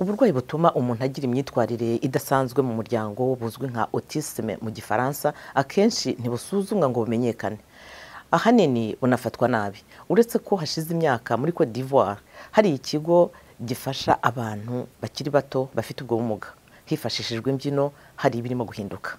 uburwayi butuma umuntu agira imyitwarire idasanzwe mu muryango buzwi nka otisme mu gifaransa akenshi ntibusuzumwa ngo bumenyekane ahanini bunafatwa nabi uretse ko hashize imyaka muri cote d'ivoire hari ikigo gifasha abantu bakiri bato bafite ubwo bumuga hifashishijwe imbyino hari ibirimo guhinduka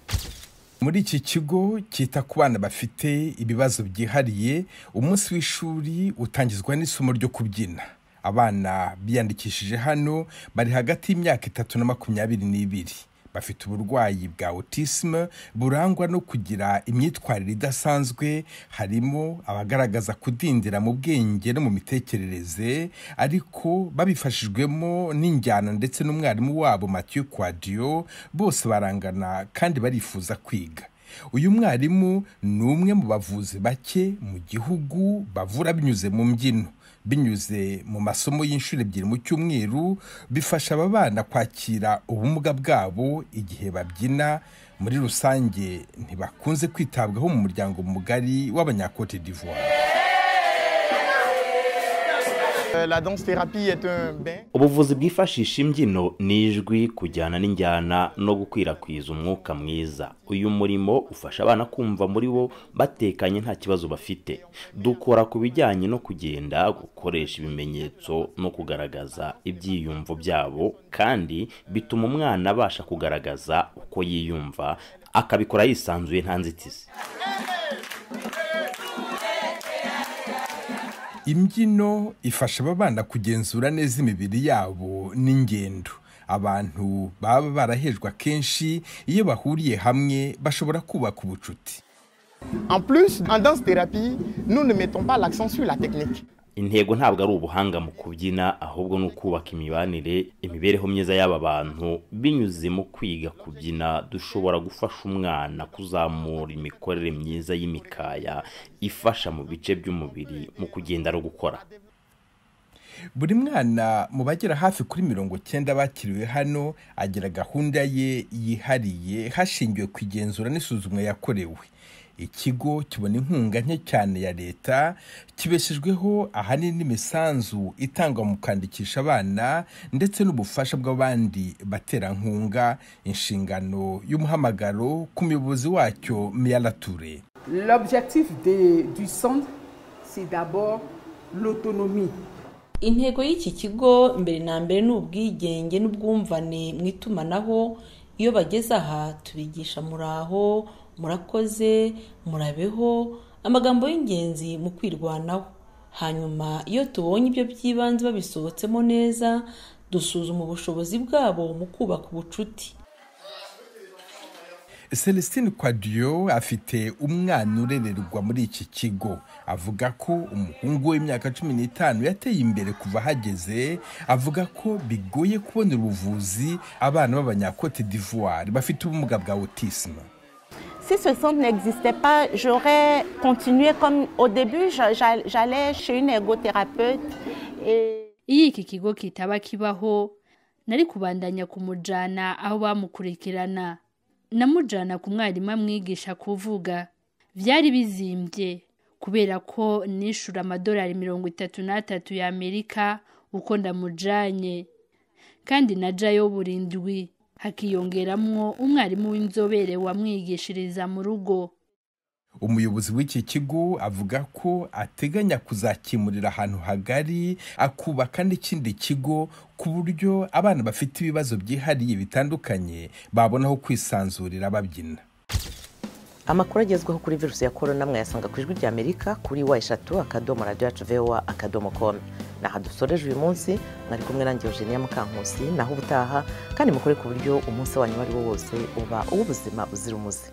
muri iki kigo cyita ku bana bafite ibibazo byihariye umunsi w'ishuri utangizwa n'isomo ryo kubyina abana biyandikishije hano bari hagati y'imyaka itatu na makumyabiri n'ibiri bafite uburwayi bwa autisme burangwa no kugira imyitwarire idasanzwe harimo abagaragaza kudindira mu bwenge no mu mitekerereze ariko babifashijwemo n'injyana ndetse n'umwarimu wabo Mathieu Quadio bose barangana kandi barifuza kwiga uyu mwarimu ni umwe mu bavuzi bake mu gihugu bavura binyuze mu mbyino binyuze mu masomo y'inshuro ebyiri mu cyumweru bifasha aba bana kwakira ubumuga bwabo igihe babyina muri rusange ntibakunze kwitabwaho mu muryango mugari w'abanyakote d'ivoire Euh, ubuvuzi bwifashisha imbyino n'ijwi kujyana n'injyana no gukwirakwiza umwuka mwiza uyu murimo ufasha abana kumva muri bo batekanye nta kibazo bafite dukora ku bijyanye no kugenda gukoresha ibimenyetso no kugaragaza ibyiyumvo byabo kandi bituma umwana abasha kugaragaza uko yiyumva akabikora yisanzuye nta nzitizi imbyino ifasha aba kugenzura neza imibiri yabo n'ingendo abantu baba barahejwe akenshi iyo bahuriye hamwe bashobora kubaka ubucuti En plus, en danse thérapie, nous ne mettons pas l'accent la technique. intego ntabwo ari ubuhanga mu kubyina ahubwo ni ukubaka imibanire imibereho myiza y'aba bantu binyuze mu kwiga kubyina dushobora gufasha umwana kuzamura imikorere myiza y'imikaya ifasha mu bice by'umubiri mu kugenda no gukora buri mwana mu bagera hafi kuri mirongo cyenda bakiriwe hano agira gahunda ye yihariye hashingiwe ku igenzura n'isuzumwa yakorewe ikigo kibona inkunga nke cyane ya leta kibeshejweho ahanini n'imisanzu itangwa mu kwandikisha abana ndetse n'ubufasha bw'abandi baterankunga inshingano y'umuhamagaro ku muyobozi wacyo miyarature l'objectif intego y'iki kigo mbere na mbere ni ubwigenge n'ubwumvane mu itumanaho iyo bageze aha tubigisha muraho murakoze murabeho amagambo y'ingenzi mu kwirwanaho hanyuma iyo tubonye ibyo by'ibanze babisohotsemo neza dusuzuma ubushobozi bwabo mu kubaka ubucuti celestine kwadio afite umwana urererwa muri iki kigo avuga ko umuhungu w'imyaka cumi n'itanu yateye imbere kuva ahageze avuga ko bigoye kubonera ubuvuzi abana b'abanyakote d'ivoire bafite ubumuga bwa autisme si ce centre n'existait pas, j'aurais continué comme au début, j'allais chez une ergothérapeute. Iyo iki kigo kitaba kibaho, nari kubandanya kumujana aho bamukurikirana. namujyana ku mwarimu amwigisha kuvuga byari bizimbye kubera ko nishura amadolari mirongo itatu n'atatu y'amerika uko ndamujanye, kandi najyayo buri ndwi hakiyongeramwo umwarimu w'inzobere wamwigishiriza mu rugo umuyobozi w'iki kigo avuga ko ateganya kuzakimurira ahantu hagari akubaka n'ikindi kigo ku buryo abana bafite ibibazo byihariye bitandukanye babona aho kwisanzurira babyina amakuru agezweho kuri virusi ya korona mwayasanga ku ijwi rya amerika kuri wa eshatu akadomo radiyo yacu vowa akadomo komu aha dusoreje uyu munsi mwari kumwe nange Eugenia Mukankusi naho ubutaha kandi mukore ku buryo umunsi wanyu uwo ari wo wose uba uw'ubuzima buzira umuze